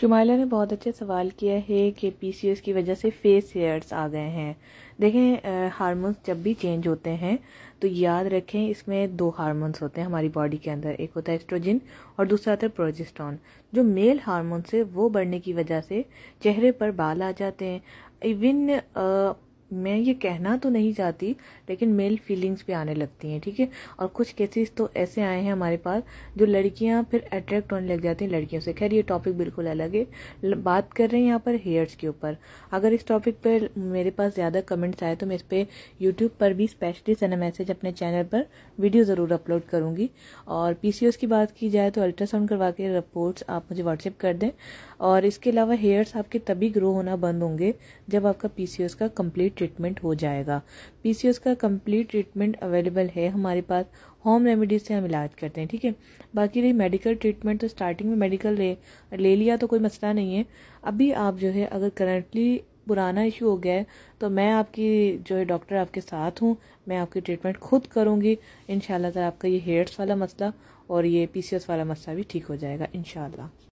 शुमाइला ने बहुत अच्छे सवाल किया है कि पीसीओएस की वजह से फेस हेयर्स आ गए हैं देखें हार्मोन्स जब भी चेंज होते हैं तो याद रखें इसमें दो हार्मोन्स होते हैं हमारी बॉडी के अंदर एक होता है एस्ट्रोजिन और दूसरा होता है प्रोजेस्टॉन जो मेल हार्मोन्स है वो बढ़ने की वजह से चेहरे पर बाल आ जाते हैं इवन मैं ये कहना तो नहीं चाहती लेकिन मेल फीलिंग्स भी आने लगती हैं ठीक है थीके? और कुछ केसेस तो ऐसे आए हैं हमारे पास जो लड़कियां फिर अट्रैक्ट होने लग जाती हैं लड़कियों से खैर ये टॉपिक बिल्कुल अलग है बात कर रहे हैं यहाँ पर हेयर्स के ऊपर अगर इस टॉपिक पर मेरे पास ज़्यादा कमेंट्स आए तो मैं इस पर यूट्यूब पर भी स्पेशली सना मैसेज अपने चैनल पर वीडियो ज़रूर अपलोड करूँगी और पी की बात की जाए तो अल्ट्रासाउंड करवा के रिपोर्ट्स आप मुझे व्हाट्सएप कर दें और इसके अलावा हेयर्स आपके तभी ग्रो होना बंद होंगे जब आपका पी का कम्प्लीट ट्रीटमेंट हो जाएगा पीसीओएस का कंप्लीट ट्रीटमेंट अवेलेबल है हमारे पास होम रेमेडी से हम इलाज करते हैं ठीक है बाकी रही मेडिकल ट्रीटमेंट तो स्टार्टिंग में मेडिकल ले ले लिया तो कोई मसला नहीं है अभी आप जो है अगर करंटली पुराना इशू हो गया है तो मैं आपकी जो है डॉक्टर आपके साथ हूँ मैं आपकी ट्रीटमेंट खुद करूँगी इन शाला आपका ये हेयर्स वाला मसला और ये पीसीएस वाला मसला भी ठीक हो जाएगा इन